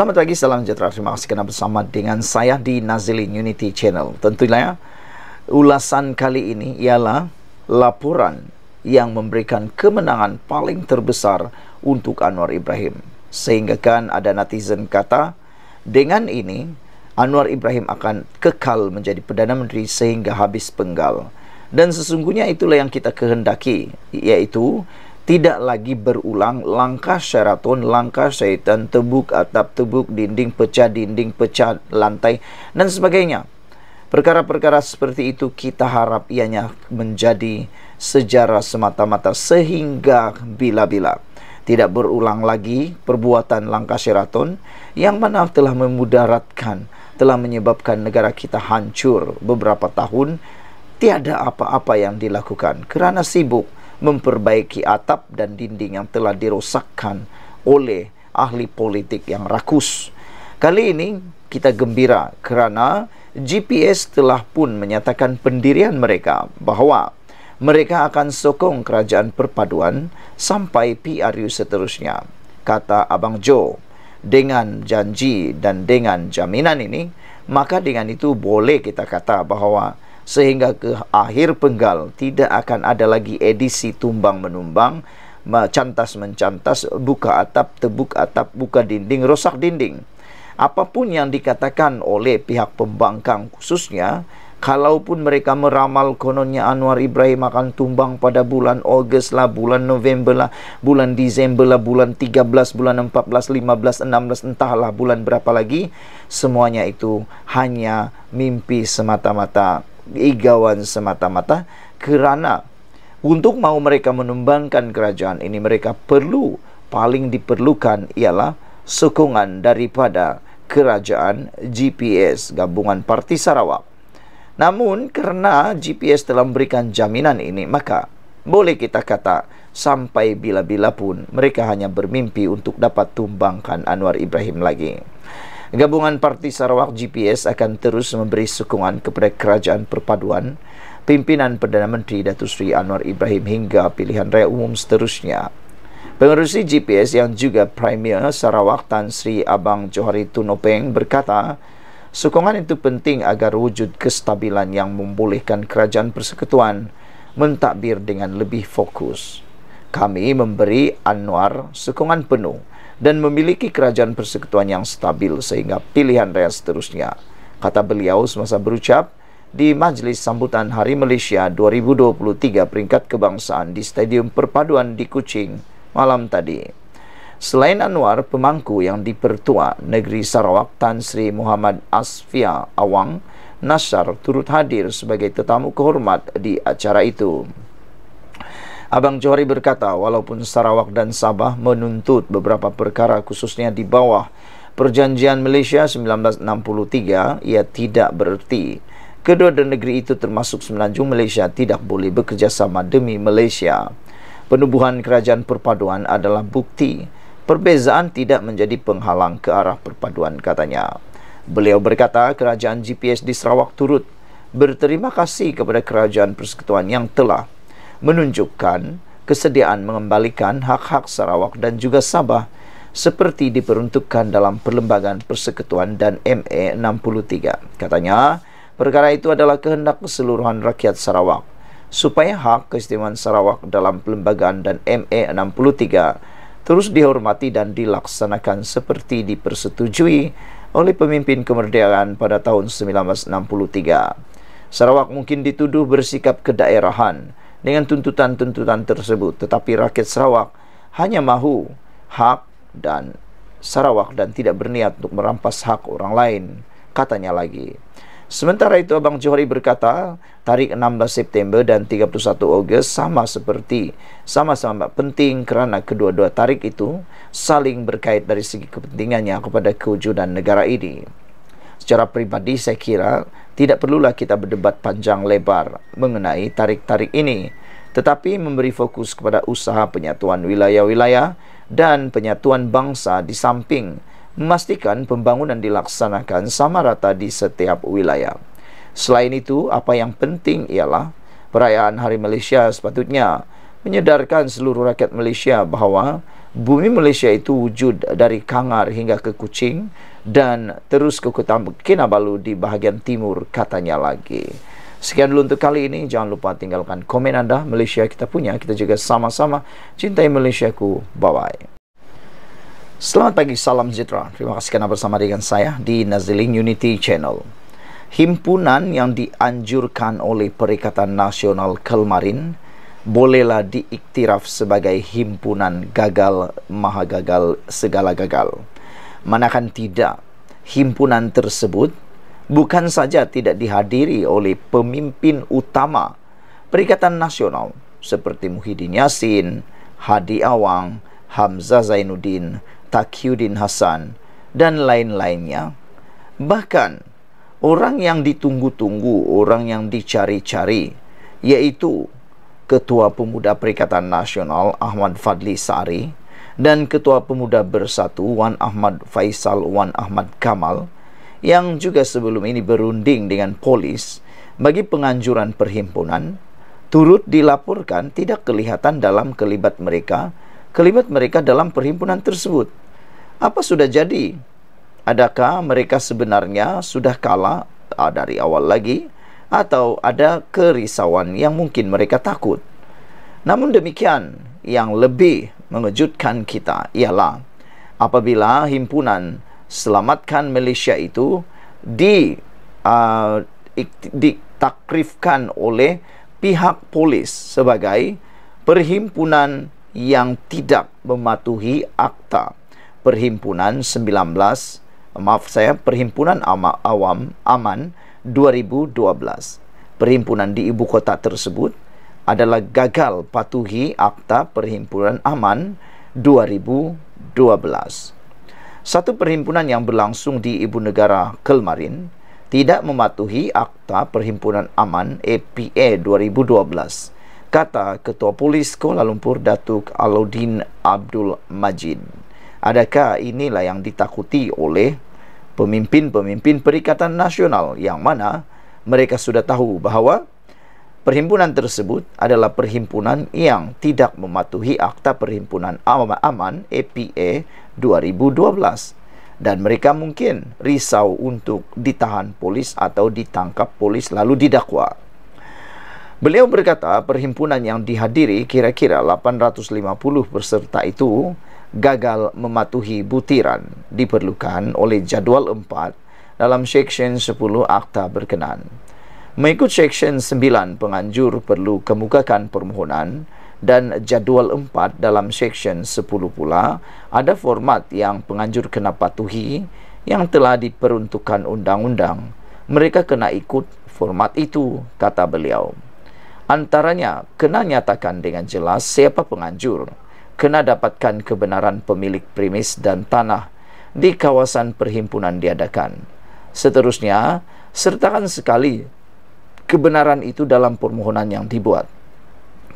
Selamat pagi, salam sejahtera. Terima kasih kerana bersama dengan saya di Nazilin Unity Channel. Tentulah ya, ulasan kali ini ialah laporan yang memberikan kemenangan paling terbesar untuk Anwar Ibrahim. Sehingga kan ada netizen kata, dengan ini Anwar Ibrahim akan kekal menjadi Perdana Menteri sehingga habis penggal. Dan sesungguhnya itulah yang kita kehendaki, iaitu tidak lagi berulang langkah syaraton, langkah syaitan, tebuk atap, tebuk dinding, pecah dinding, pecah lantai dan sebagainya. Perkara-perkara seperti itu kita harap ianya menjadi sejarah semata-mata sehingga bila-bila tidak berulang lagi perbuatan langkah syaraton yang mana telah memudaratkan, telah menyebabkan negara kita hancur beberapa tahun tiada apa-apa yang dilakukan kerana sibuk memperbaiki atap dan dinding yang telah dirosakkan oleh ahli politik yang rakus. Kali ini kita gembira kerana GPS telah pun menyatakan pendirian mereka bahawa mereka akan sokong kerajaan perpaduan sampai PRU seterusnya, kata Abang Jo Dengan janji dan dengan jaminan ini, maka dengan itu boleh kita kata bahawa sehingga ke akhir penggal tidak akan ada lagi edisi tumbang menumbang cantas mencantas buka atap tebuk atap buka dinding rosak dinding apapun yang dikatakan oleh pihak pembangkang khususnya kalaupun mereka meramal kononnya Anwar Ibrahim akan tumbang pada bulan Ogos lah, bulan November lah, bulan Disember lah, bulan 13, bulan 14, 15, 16, entahlah bulan berapa lagi. Semuanya itu hanya mimpi semata-mata igawan semata-mata kerana untuk mau mereka menumbangkan kerajaan ini mereka perlu paling diperlukan ialah sokongan daripada kerajaan GPS gabungan parti Sarawak namun kerana GPS telah memberikan jaminan ini maka boleh kita kata sampai bila-bila pun mereka hanya bermimpi untuk dapat tumbangkan Anwar Ibrahim lagi Gabungan Parti Sarawak GPS akan terus memberi sokongan kepada Kerajaan Perpaduan pimpinan Perdana Menteri Datuk Seri Anwar Ibrahim hingga pilihan raya umum seterusnya. Pengerusi GPS yang juga Premier Sarawak Tan Sri Abang Johari Tunopeng berkata, sokongan itu penting agar wujud kestabilan yang membolehkan Kerajaan Persekutuan mentadbir dengan lebih fokus. Kami memberi Anwar sokongan penuh dan memiliki kerajaan persekutuan yang stabil sehingga pilihan raya seterusnya. Kata beliau semasa berucap di Majlis Sambutan Hari Malaysia 2023 Peringkat Kebangsaan di Stadium Perpaduan di Kuching malam tadi. Selain Anwar, pemangku yang dipertua negeri Sarawak Tan Sri Muhammad Asfia Awang, Nasar turut hadir sebagai tetamu kehormat di acara itu. Abang Johari berkata, walaupun Sarawak dan Sabah menuntut beberapa perkara khususnya di bawah Perjanjian Malaysia 1963, ia tidak bererti kedua negeri itu termasuk semenanjung Malaysia tidak boleh bekerjasama demi Malaysia. Penubuhan kerajaan perpaduan adalah bukti. Perbezaan tidak menjadi penghalang ke arah perpaduan katanya. Beliau berkata kerajaan GPS di Sarawak turut berterima kasih kepada kerajaan persekutuan yang telah menunjukkan kesediaan mengembalikan hak-hak Sarawak dan juga Sabah seperti diperuntukkan dalam Perlembagaan Persekutuan dan ME63. Katanya, perkara itu adalah kehendak keseluruhan rakyat Sarawak supaya hak keistimewaan Sarawak dalam Perlembagaan dan ME63 terus dihormati dan dilaksanakan seperti dipersetujui oleh pemimpin kemerdekaan pada tahun 1963. Sarawak mungkin dituduh bersikap kedaerahan, dengan tuntutan-tuntutan tersebut tetapi rakyat Sarawak hanya mahu hak dan Sarawak dan tidak berniat untuk merampas hak orang lain katanya lagi sementara itu Abang Johari berkata tarik 16 September dan 31 Ogos sama seperti sama-sama penting kerana kedua-dua tarik itu saling berkait dari segi kepentingannya kepada kewujudan negara ini secara pribadi saya kira tidak perlulah kita berdebat panjang lebar mengenai tarik-tarik ini tetapi memberi fokus kepada usaha penyatuan wilayah-wilayah dan penyatuan bangsa di samping memastikan pembangunan dilaksanakan sama rata di setiap wilayah. Selain itu, apa yang penting ialah perayaan Hari Malaysia sepatutnya menyedarkan seluruh rakyat Malaysia bahawa bumi Malaysia itu wujud dari Kangar hingga ke Kuching dan terus ke Kota Kinabalu di bahagian timur katanya lagi. Sekian dulu untuk kali ini. Jangan lupa tinggalkan komen anda. Malaysia kita punya. Kita juga sama-sama cintai Malaysia ku. Bye-bye. Selamat pagi. Salam sejahtera. Terima kasih kerana bersama dengan saya di Nazling Unity Channel. Himpunan yang dianjurkan oleh Perikatan Nasional Kelmarin bolehlah diiktiraf sebagai himpunan gagal maha gagal segala gagal manakan tidak himpunan tersebut bukan saja tidak dihadiri oleh pemimpin utama Perikatan Nasional seperti Muhyiddin Yassin, Hadi Awang, Hamzah Zainuddin, Takyuddin Hasan dan lain-lainnya. Bahkan orang yang ditunggu-tunggu, orang yang dicari-cari yaitu Ketua Pemuda Perikatan Nasional Ahmad Fadli Sari dan Ketua Pemuda Bersatu Wan Ahmad Faisal Wan Ahmad Kamal yang juga sebelum ini berunding dengan polis bagi penganjuran perhimpunan turut dilaporkan tidak kelihatan dalam kelibat mereka kelibat mereka dalam perhimpunan tersebut apa sudah jadi adakah mereka sebenarnya sudah kalah ah, dari awal lagi atau ada kerisauan yang mungkin mereka takut. Namun demikian, yang lebih mengejutkan kita ialah apabila himpunan Selamatkan Malaysia itu di uh, ditakrifkan oleh pihak polis sebagai perhimpunan yang tidak mematuhi akta perhimpunan 19 maaf saya perhimpunan awam aman 2012. Perhimpunan di ibu kota tersebut adalah gagal patuhi Akta Perhimpunan Aman 2012. Satu perhimpunan yang berlangsung di ibu negara Kelmarin tidak mematuhi Akta Perhimpunan Aman APA 2012, kata Ketua Polis Kuala Lumpur Datuk Aludin Abdul Majid. Adakah inilah yang ditakuti oleh pemimpin-pemimpin Perikatan Nasional yang mana mereka sudah tahu bahawa perhimpunan tersebut adalah perhimpunan yang tidak mematuhi Akta Perhimpunan Aman aman APA 2012 dan mereka mungkin risau untuk ditahan polis atau ditangkap polis lalu didakwa. Beliau berkata perhimpunan yang dihadiri kira-kira 850 berserta itu gagal mematuhi butiran diperlukan oleh jadual 4 dalam Seksyen 10 Akta berkenan. Mengikut Seksyen 9, penganjur perlu kemukakan permohonan dan jadual 4 dalam Seksyen 10 pula ada format yang penganjur kena patuhi yang telah diperuntukkan undang-undang. Mereka kena ikut format itu, kata beliau. Antaranya, kena nyatakan dengan jelas siapa penganjur. Penganjur kena dapatkan kebenaran pemilik premis dan tanah di kawasan perhimpunan diadakan. Seterusnya, sertakan sekali kebenaran itu dalam permohonan yang dibuat.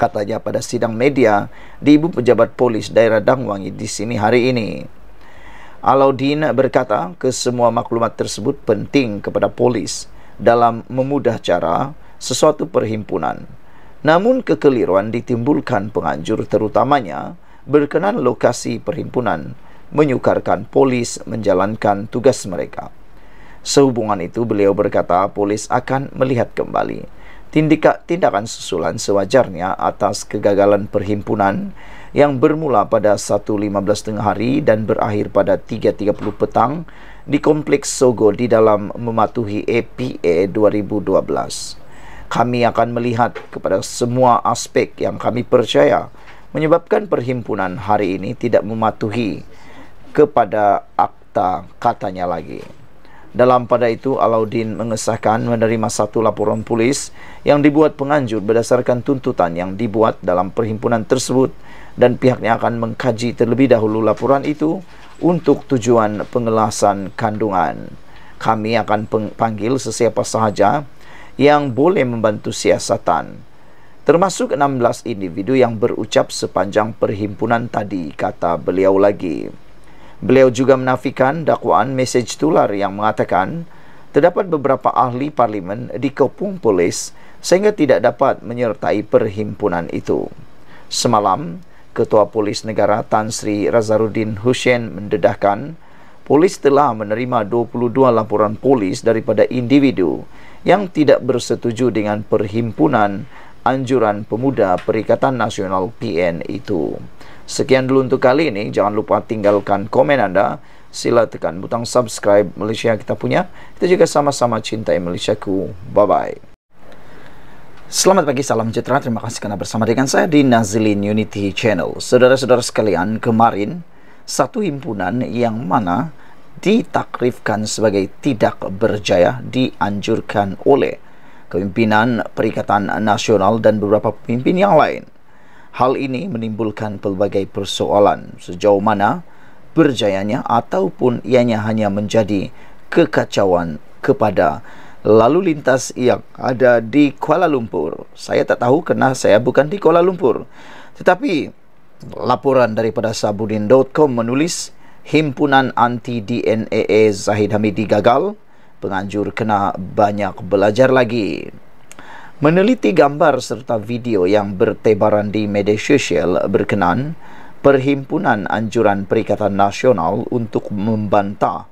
Katanya pada sidang media di Ibu Pejabat Polis Daerah Dangwangi di sini hari ini. Alaudin berkata kesemua maklumat tersebut penting kepada polis dalam memudah cara sesuatu perhimpunan. Namun kekeliruan ditimbulkan penganjur terutamanya berkenan lokasi perhimpunan menyukarkan polis menjalankan tugas mereka. Sehubungan itu beliau berkata polis akan melihat kembali tindika tindakan susulan sewajarnya atas kegagalan perhimpunan yang bermula pada 1.15 tengah hari dan berakhir pada 3.30 petang di Kompleks Sogo di dalam mematuhi APA 2012. Kami akan melihat kepada semua aspek yang kami percaya menyebabkan perhimpunan hari ini tidak mematuhi kepada akta katanya lagi. Dalam pada itu, Alauddin mengesahkan menerima satu laporan polis yang dibuat penganjur berdasarkan tuntutan yang dibuat dalam perhimpunan tersebut dan pihaknya akan mengkaji terlebih dahulu laporan itu untuk tujuan pengelasan kandungan. Kami akan panggil sesiapa sahaja yang boleh membantu siasatan termasuk 16 individu yang berucap sepanjang perhimpunan tadi, kata beliau lagi. Beliau juga menafikan dakwaan mesej tular yang mengatakan terdapat beberapa ahli parlimen dikepung polis sehingga tidak dapat menyertai perhimpunan itu. Semalam, Ketua Polis Negara Tan Sri Razaruddin Hussein mendedahkan polis telah menerima 22 laporan polis daripada individu yang tidak bersetuju dengan perhimpunan Anjuran Pemuda Perikatan Nasional PN itu. Sekian dulu untuk kali ini. Jangan lupa tinggalkan komen Anda. Sila tekan butang subscribe Malaysia kita punya. Kita juga sama-sama cintai Malaysia ku. Bye-bye. Selamat pagi, salam sejahtera. Terima kasih kerana bersama dengan saya di Nazilin Unity Channel. Saudara-saudara sekalian, kemarin satu himpunan yang mana ditakrifkan sebagai tidak berjaya dianjurkan oleh kepimpinan Perikatan Nasional dan beberapa pemimpin yang lain. Hal ini menimbulkan pelbagai persoalan sejauh mana berjayanya ataupun ianya hanya menjadi kekacauan kepada lalu lintas yang ada di Kuala Lumpur. Saya tak tahu kerana saya bukan di Kuala Lumpur. Tetapi laporan daripada sabudin.com menulis himpunan anti DNAA e Zahid Hamidi gagal penganjur kena banyak belajar lagi. Meneliti gambar serta video yang bertebaran di media sosial berkenan, Perhimpunan Anjuran Perikatan Nasional untuk membantah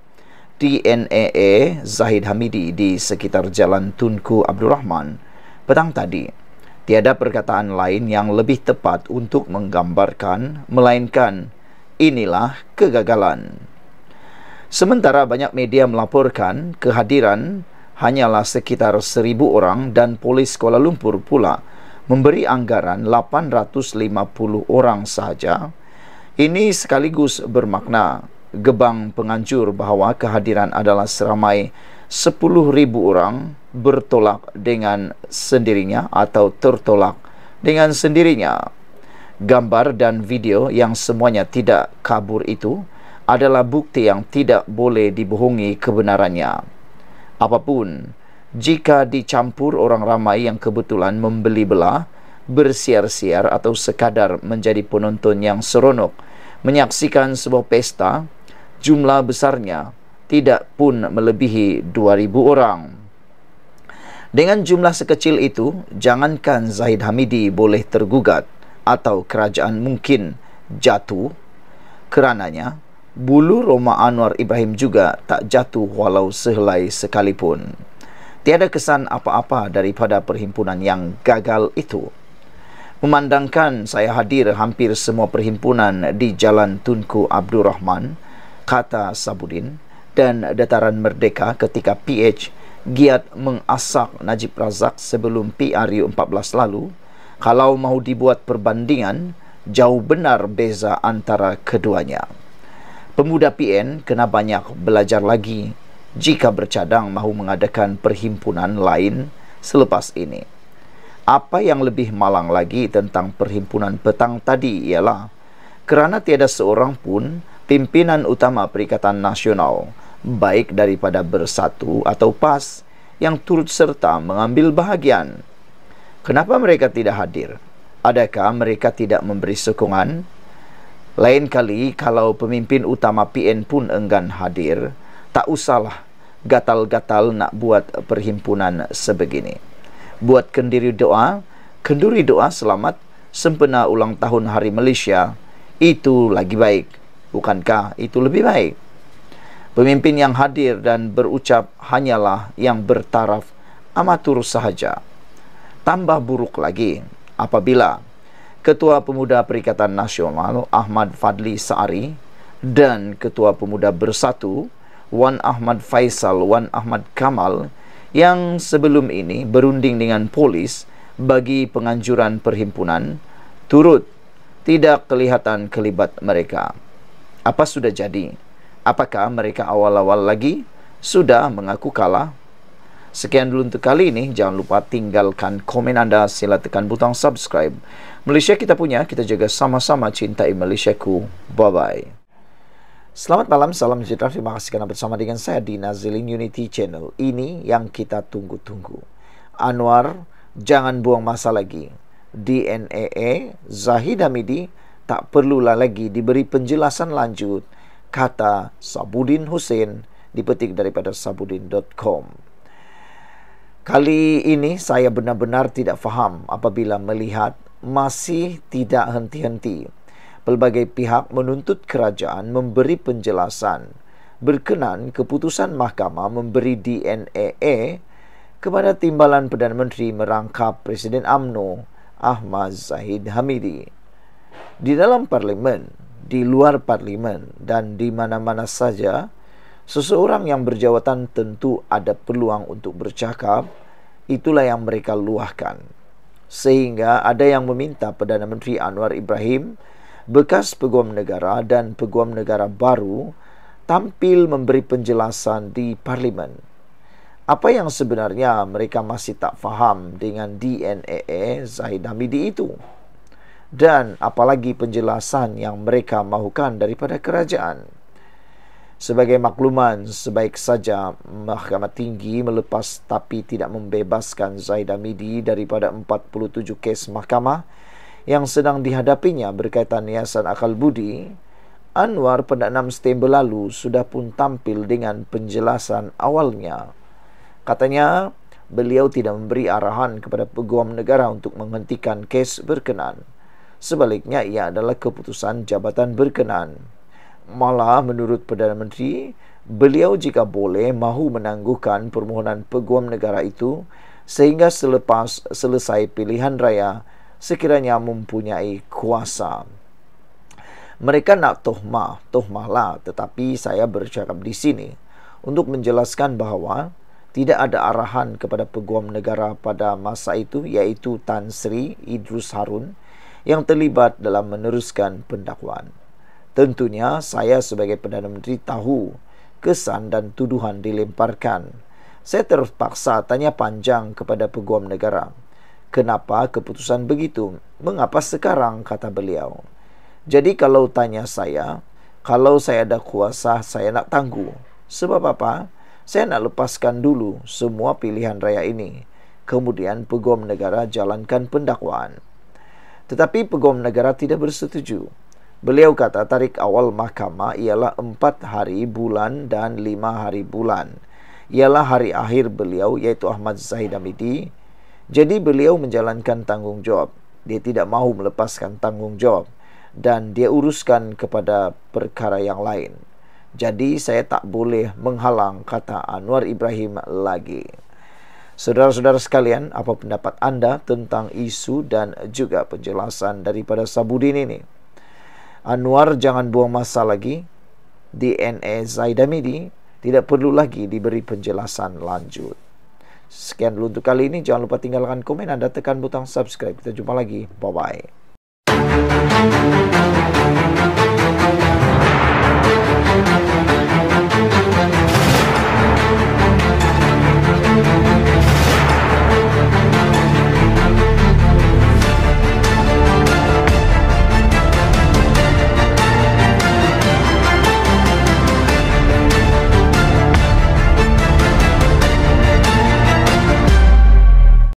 TNAA Zahid Hamidi di sekitar Jalan Tunku Abdul Rahman petang tadi. Tiada perkataan lain yang lebih tepat untuk menggambarkan melainkan inilah kegagalan. Sementara banyak media melaporkan kehadiran hanyalah sekitar seribu orang dan polis Kuala Lumpur pula memberi anggaran 850 orang sahaja, ini sekaligus bermakna gebang penganjur bahawa kehadiran adalah seramai 10,000 orang bertolak dengan sendirinya atau tertolak dengan sendirinya. Gambar dan video yang semuanya tidak kabur itu, adalah bukti yang tidak boleh dibohongi kebenarannya. Apapun, jika dicampur orang ramai yang kebetulan membeli belah, bersiar-siar atau sekadar menjadi penonton yang seronok menyaksikan sebuah pesta, jumlah besarnya tidak pun melebihi 2,000 orang. Dengan jumlah sekecil itu, jangankan Zahid Hamidi boleh tergugat atau kerajaan mungkin jatuh kerananya bulu Roma Anwar Ibrahim juga tak jatuh walau sehelai sekalipun. Tiada kesan apa-apa daripada perhimpunan yang gagal itu. Memandangkan saya hadir hampir semua perhimpunan di Jalan Tunku Abdul Rahman, kata Sabudin, dan Dataran Merdeka ketika PH giat mengasak Najib Razak sebelum PRU 14 lalu, kalau mahu dibuat perbandingan, jauh benar beza antara keduanya. Pemuda PN kena banyak belajar lagi jika bercadang mahu mengadakan perhimpunan lain selepas ini. Apa yang lebih malang lagi tentang perhimpunan petang tadi ialah kerana tiada seorang pun pimpinan utama Perikatan Nasional baik daripada Bersatu atau PAS yang turut serta mengambil bahagian. Kenapa mereka tidak hadir? Adakah mereka tidak memberi sokongan lain kali kalau pemimpin utama PN pun enggan hadir, tak usahlah gatal-gatal nak buat perhimpunan sebegini. Buat kendiri doa, kenduri doa selamat sempena ulang tahun Hari Malaysia, itu lagi baik. Bukankah itu lebih baik? Pemimpin yang hadir dan berucap hanyalah yang bertaraf amatur sahaja. Tambah buruk lagi apabila Ketua Pemuda Perikatan Nasional Ahmad Fadli Saari dan Ketua Pemuda Bersatu Wan Ahmad Faisal Wan Ahmad Kamal yang sebelum ini berunding dengan polis bagi penganjuran perhimpunan turut tidak kelihatan kelibat mereka. Apa sudah jadi? Apakah mereka awal-awal lagi sudah mengaku kalah Sekian dulu untuk kali ini. Jangan lupa tinggalkan komen anda. Sila tekan butang subscribe. Malaysia kita punya, kita jaga sama-sama cintai Malaysia ku. Bye-bye. Selamat malam, salam sejahtera. Terima kasih kerana bersama dengan saya di Nazilin Unity Channel. Ini yang kita tunggu-tunggu. Anwar, jangan buang masa lagi. DNAA, Zahid Hamidi, tak perlulah lagi diberi penjelasan lanjut. Kata Sabudin Hussein, dipetik daripada sabudin.com. Kali ini saya benar-benar tidak faham apabila melihat masih tidak henti-henti. Pelbagai pihak menuntut kerajaan memberi penjelasan berkenan keputusan mahkamah memberi DNAA kepada timbalan Perdana Menteri merangkap Presiden AMNO Ahmad Zahid Hamidi. Di dalam parlimen, di luar parlimen dan di mana-mana saja, Seseorang yang berjawatan tentu ada peluang untuk bercakap Itulah yang mereka luahkan Sehingga ada yang meminta Perdana Menteri Anwar Ibrahim Bekas Peguam Negara dan Peguam Negara baru Tampil memberi penjelasan di Parlimen Apa yang sebenarnya mereka masih tak faham dengan DNAE Zahid Hamidi itu Dan apalagi penjelasan yang mereka mahukan daripada kerajaan Sebagai makluman, sebaik saja Mahkamah Tinggi melepas tapi tidak membebaskan Zaid Amidi daripada 47 kes mahkamah yang sedang dihadapinya berkaitan niasan akal budi, Anwar pada 6 September lalu sudah pun tampil dengan penjelasan awalnya. Katanya, beliau tidak memberi arahan kepada peguam negara untuk menghentikan kes berkenan. Sebaliknya, ia adalah keputusan jabatan berkenan malah menurut Perdana Menteri beliau jika boleh mahu menangguhkan permohonan peguam negara itu sehingga selepas selesai pilihan raya sekiranya mempunyai kuasa mereka nak tohmah, tohmahlah tetapi saya bercakap di sini untuk menjelaskan bahawa tidak ada arahan kepada peguam negara pada masa itu iaitu Tan Sri Idrus Harun yang terlibat dalam meneruskan pendakwaan Tentunya saya sebagai Perdana Menteri tahu kesan dan tuduhan dilemparkan. Saya terpaksa tanya panjang kepada peguam negara. Kenapa keputusan begitu? Mengapa sekarang? Kata beliau. Jadi kalau tanya saya, kalau saya ada kuasa, saya nak tangguh. Sebab apa? Saya nak lepaskan dulu semua pilihan raya ini. Kemudian peguam negara jalankan pendakwaan. Tetapi peguam negara tidak bersetuju. Beliau kata tarik awal mahkamah ialah empat hari bulan dan lima hari bulan. Ialah hari akhir beliau iaitu Ahmad Zahid Amidi. Jadi beliau menjalankan tanggungjawab. Dia tidak mahu melepaskan tanggungjawab dan dia uruskan kepada perkara yang lain. Jadi saya tak boleh menghalang kata Anwar Ibrahim lagi. Saudara-saudara sekalian, apa pendapat anda tentang isu dan juga penjelasan daripada Sabudin ini? Anwar jangan buang masa lagi DNA Zaidamidi tidak perlu lagi diberi penjelasan lanjut Sekian dulu untuk kali ini Jangan lupa tinggalkan komen anda tekan butang subscribe Kita jumpa lagi, bye-bye